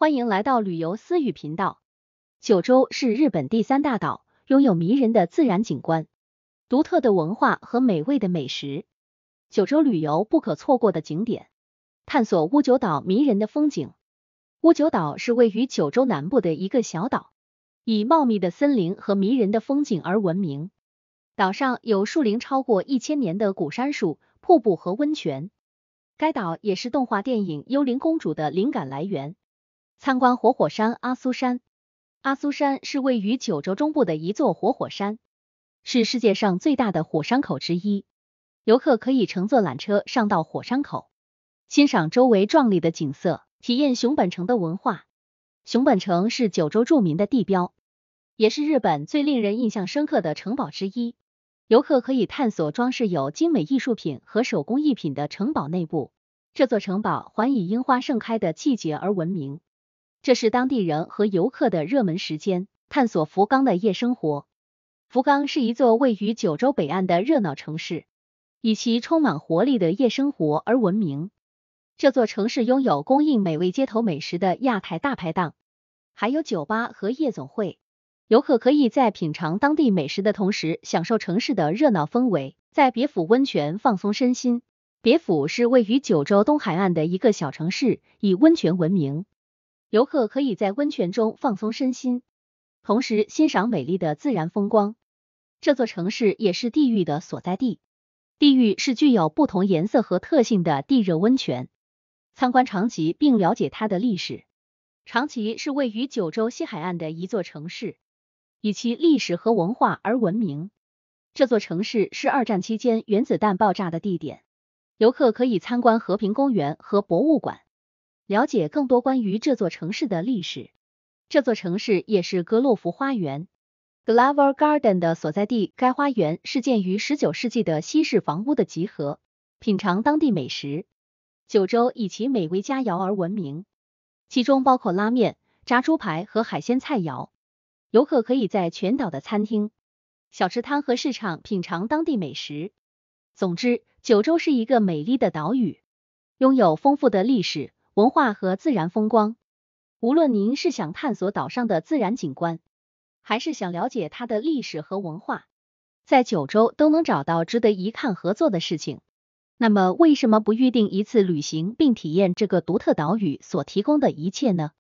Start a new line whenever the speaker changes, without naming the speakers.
欢迎来到旅游私语频道。九州是日本第三大岛，拥有迷人的自然景观、独特的文化和美味的美食。九州旅游不可错过的景点，探索屋久岛迷人的风景。屋久岛是位于九州南部的一个小岛，以茂密的森林和迷人的风景而闻名。岛上有树龄超过一千年的古杉树、瀑布和温泉。该岛也是动画电影《幽灵公主》的灵感来源。参观活火山阿苏山。阿苏山是位于九州中部的一座活火山，是世界上最大的火山口之一。游客可以乘坐缆车上到火山口，欣赏周围壮丽的景色，体验熊本城的文化。熊本城是九州著名的地标，也是日本最令人印象深刻的城堡之一。游客可以探索装饰有精美艺术品和手工艺品的城堡内部。这座城堡还以樱花盛开的季节而闻名。这是当地人和游客的热门时间，探索福冈的夜生活。福冈是一座位于九州北岸的热闹城市，以其充满活力的夜生活而闻名。这座城市拥有供应美味街头美食的亚太大排档，还有酒吧和夜总会。游客可以在品尝当地美食的同时，享受城市的热闹氛围，在别府温泉放松身心。别府是位于九州东海岸的一个小城市，以温泉闻名。游客可以在温泉中放松身心，同时欣赏美丽的自然风光。这座城市也是地狱的所在地，地狱是具有不同颜色和特性的地热温泉。参观长崎并了解它的历史。长崎是位于九州西海岸的一座城市，以其历史和文化而闻名。这座城市是二战期间原子弹爆炸的地点，游客可以参观和平公园和博物馆。了解更多关于这座城市的历史。这座城市也是格洛夫花园 （Glover Garden） 的所在地。该花园是建于19世纪的西式房屋的集合。品尝当地美食，九州以其美味佳肴而闻名，其中包括拉面、炸猪排和海鲜菜肴。游客可以在全岛的餐厅、小吃摊和市场品尝当地美食。总之，九州是一个美丽的岛屿，拥有丰富的历史。文化和自然风光。无论您是想探索岛上的自然景观，还是想了解它的历史和文化，在九州都能找到值得一看、合作的事情。那么，为什么不预定一次旅行，并体验这个独特岛屿所提供的一切呢？